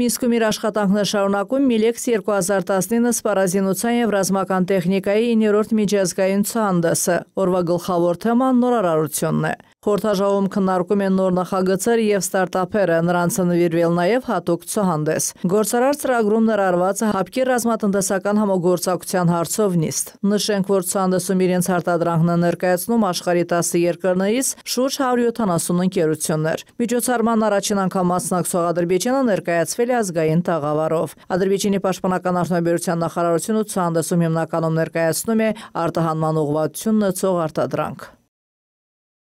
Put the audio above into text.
Միսկում իր աշխատանքն շարունակում Միլեքս 2019 սպարազինության և ռազմական տեխնիկայի 9-րդ միջազգային ցանդեսը, որվա գլխավոր թեման նորարարությունն է։ Հորդաժավում քննարկում են նոր նախագծեր և ստարտափերը, նրանց նվիրվել նաև հատուկ ծոհանդես։ Գործարար ծրագրում նրարված է հապկի ռազմատնտեսական համոգործակության հարցով նիստ։ Նշենք, որ ծոհանդեսում իրենց հարտադրանքն է ներկայացնում աշխարի 10 երկրներից շուրջ 170 ընկերություններ։ Միջոցառման առաջին անգամ մասնակցող Ադրբեջանը ներկայացվել է ազգային տաղավարով։ Ադրբեջանի պաշտպանական արդյունաբերության նախարարությունը ծոհանդեսում հիմնականում ներկայացնում է արտահանման ուղղվածություն նցող արտադրանք։